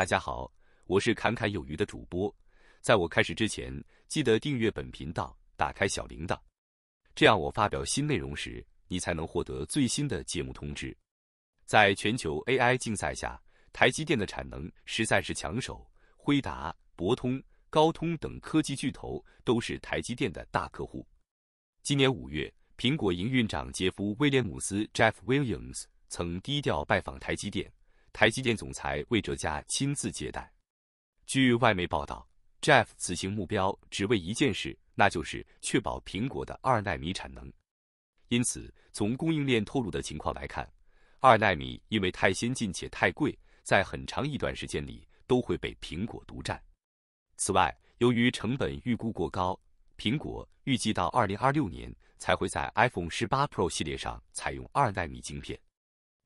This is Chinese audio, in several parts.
大家好，我是侃侃有余的主播。在我开始之前，记得订阅本频道，打开小铃铛，这样我发表新内容时，你才能获得最新的节目通知。在全球 AI 竞赛下，台积电的产能实在是抢手。辉达、博通、高通等科技巨头都是台积电的大客户。今年五月，苹果营运长杰夫·威廉姆斯 （Jeff Williams） 曾低调拜访台积电。台积电总裁魏哲嘉亲自接待。据外媒报道，Jeff 此行目标只为一件事，那就是确保苹果的二纳米产能。因此，从供应链透露的情况来看，二纳米因为太先进且太贵，在很长一段时间里都会被苹果独占。此外，由于成本预估过高，苹果预计到二零二六年才会在 iPhone 十八 Pro 系列上采用二纳米晶片。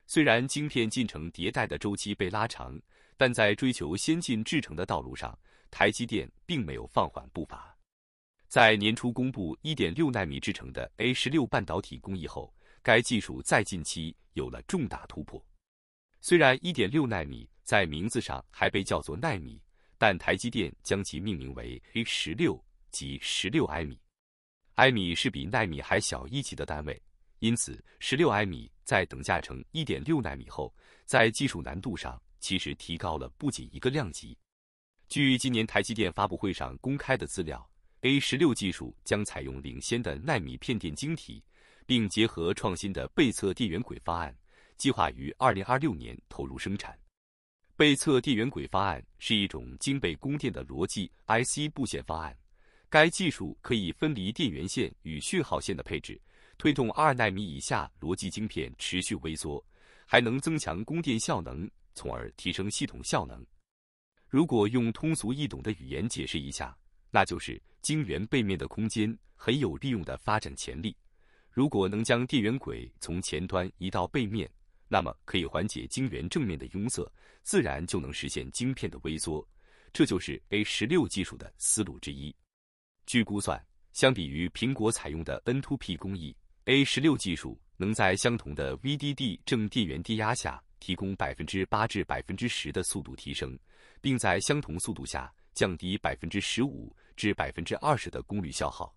虽然晶片进程迭代的周期被拉长，但在追求先进制程的道路上，台积电并没有放缓步伐。在年初公布1.6纳米制程的 A16 半导体工艺后，该技术在近期有了重大突破。虽然1.6纳米在名字上还被叫做纳米，但台积电将其命名为 A16 及16埃米。埃米是比纳米还小一级的单位。因此，十六埃米在等价成一点六纳米后，在技术难度上其实提高了不仅一个量级。据今年台积电发布会上公开的资料，A 十六技术将采用领先的纳米片电晶体，并结合创新的背侧电源轨方案，计划于二零二六年投入生产。背侧电源轨方案是一种经被供电的逻辑 IC 布线方案，该技术可以分离电源线与讯号线的配置。推动二纳米以下逻辑晶片持续微缩，还能增强供电效能，从而提升系统效能。如果用通俗易懂的语言解释一下，那就是晶圆背面的空间很有利用的发展潜力。如果能将电源轨从前端移到背面，那么可以缓解晶圆正面的拥塞，自然就能实现晶片的微缩。这就是 A 十六技术的思路之一。据估算，相比于苹果采用的 N t o P 工艺。A 十六技术能在相同的 VDD 正电源电压下提供百分之八至百分之十的速度提升，并在相同速度下降低百分之十五至百分之二十的功率消耗，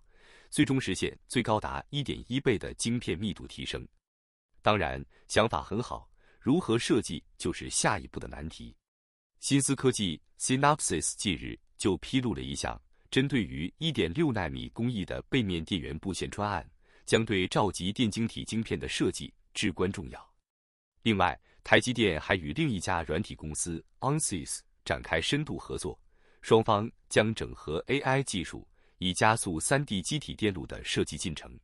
最终实现最高达一点一倍的晶片密度提升。当然，想法很好，如何设计就是下一步的难题。新思科技 Synopsys 近日就披露了一项针对于一点六纳米工艺的背面电源布线专案。将对召集电晶体晶片的设计至关重要。另外，台积电还与另一家软体公司 o n s y s 展开深度合作，双方将整合 AI 技术，以加速 3D 机体电路的设计进程。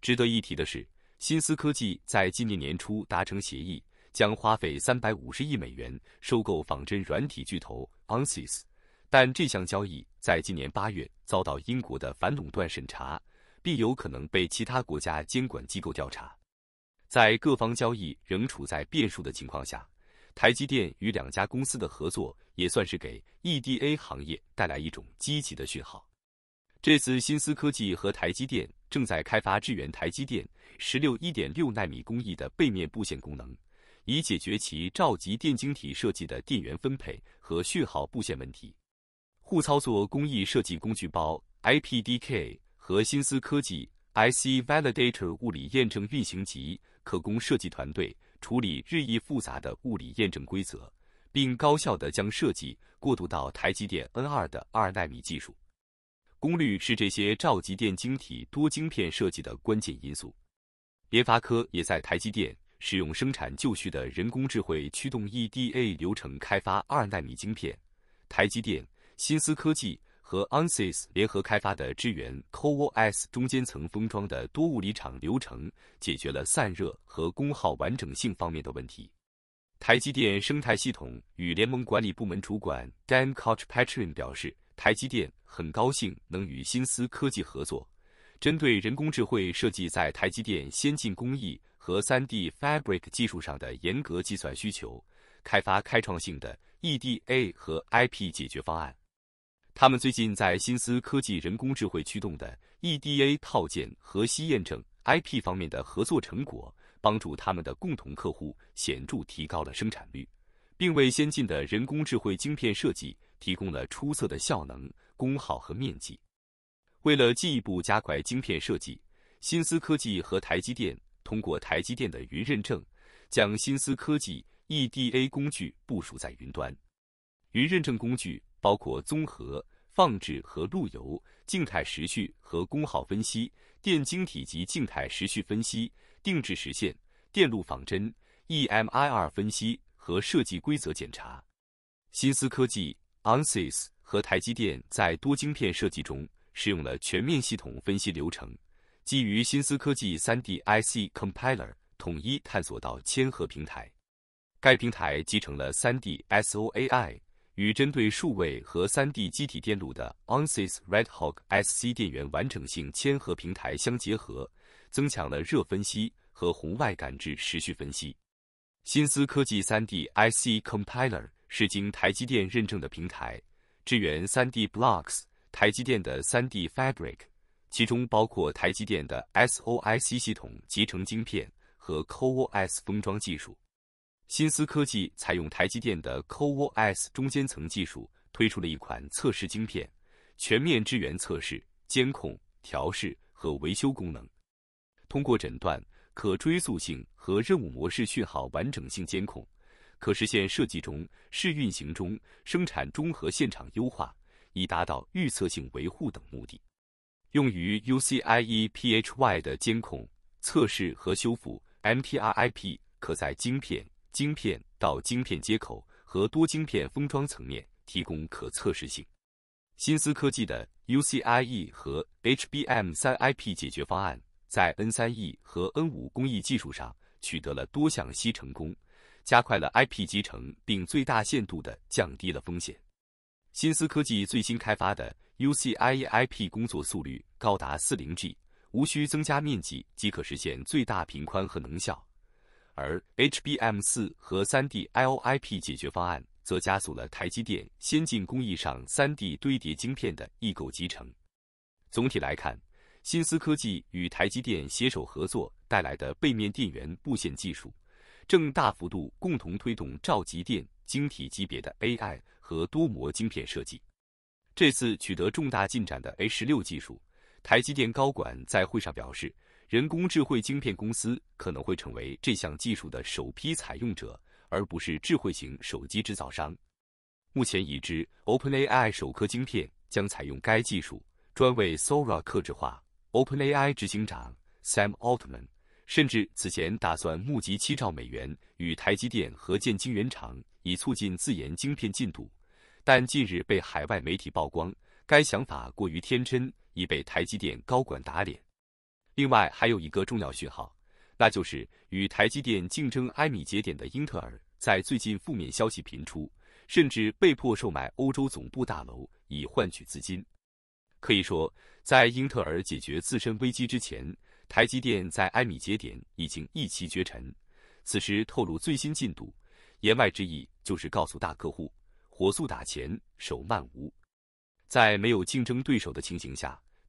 值得一提的是，新思科技在今年年初达成协议，将花费350亿美元收购仿真软体巨头 o n s y s 但这项交易在今年八月遭到英国的反垄断审查。并有可能被其他国家监管机构调查。在各方交易仍处在变数的情况下，台积电与两家公司的合作也算是给 EDA 行业带来一种积极的讯号。这次新思科技和台积电正在开发支援台积电十六一点六纳米工艺的背面布线功能，以解决其召集电晶体设计的电源分配和讯号布线问题。互操作工艺设计工具包 IPDK。和新思科技 IC Validator 物理验证运行集，可供设计团队处理日益复杂的物理验证规则，并高效地将设计过渡到台积电 N2 的二纳米技术。功率是这些兆级电晶体多晶片设计的关键因素。联发科也在台积电使用生产就绪的人工智慧驱动 EDA 流程开发二纳米晶片。台积电、新思科技。和 Ansys 联合开发的支援 CoWoS 中间层封装的多物理场流程，解决了散热和功耗完整性方面的问题。台积电生态系统与联盟管理部门主管 Dan c o c h p a t r i n 表示：“台积电很高兴能与新思科技合作，针对人工智能设计在台积电先进工艺和 3D Fabric 技术上的严格计算需求，开发开创性的 EDA 和 IP 解决方案。”他们最近在新思科技人工智慧驱动的 EDA 套件和西验证 IP 方面的合作成果，帮助他们的共同客户显著提高了生产率，并为先进的人工智慧晶片设计提供了出色的效能、功耗和面积。为了进一步加快晶片设计，新思科技和台积电通过台积电的云认证，将新思科技 EDA 工具部署在云端。云认证工具包括综合。放置和路由、静态时序和功耗分析、电晶体及静态时序分析、定制实现、电路仿真、EMI R 分析和设计规则检查。新思科技、Ansys 和台积电在多晶片设计中使用了全面系统分析流程，基于新思科技 3D IC Compiler 统一探索到千核平台。该平台集成了 3D SOAI。与针对数位和 3D 机体电路的 ONSES Redhawk SC 电源完整性粘合平台相结合，增强了热分析和红外感知时序分析。新思科技 3D IC Compiler 是经台积电认证的平台，支援 3D Blocks 台积电的 3D Fabric，其中包括台积电的 SOIC 系统集成晶片和 CoS 封装技术。新思科技采用台积电的 CoWoS 中间层技术，推出了一款测试晶片，全面支援测试、监控、调试和维修功能。通过诊断、可追溯性和任务模式讯号完整性监控，可实现设计中、试运行中、生产中和现场优化，以达到预测性维护等目的。用于 U C I E P H Y 的监控、测试和修复 M T R I P，可在晶片。晶片到晶片接口和多晶片封装层面提供可测试性。新思科技的 UCIe 和 HBM 三 IP 解决方案在 N 三 E 和 N 五工艺技术上取得了多项新成功，加快了 IP 集成，并最大限度地降低了风险。新思科技最新开发的 UCIe IP 工作速率高达 40G，无需增加面积即可实现最大频宽和能效。而 HBM 四和 3D I/O IP 解决方案则加速了台积电先进工艺上 3D 堆叠晶片的异构集成。总体来看，新思科技与台积电携手合作带来的背面电源布线技术，正大幅度共同推动兆集电晶体级别的 AI 和多模晶片设计。这次取得重大进展的 A16 技术，台积电高管在会上表示。人工智慧晶片公司可能会成为这项技术的首批采用者，而不是智慧型手机制造商。目前已知，OpenAI 首颗晶片将采用该技术，专为 Sora 克制化。OpenAI 执行长 Sam Altman 甚至此前打算募集七兆美元，与台积电合建晶圆厂，以促进自研晶片进度。但近日被海外媒体曝光，该想法过于天真，已被台积电高管打脸。另外还有一个重要讯号，那就是与台积电竞争埃米节点的英特尔，在最近负面消息频出，甚至被迫售卖欧洲总部大楼以换取资金。可以说，在英特尔解决自身危机之前，台积电在埃米节点已经一骑绝尘。此时透露最新进度，言外之意就是告诉大客户，火速打钱，手慢无。在没有竞争对手的情形下。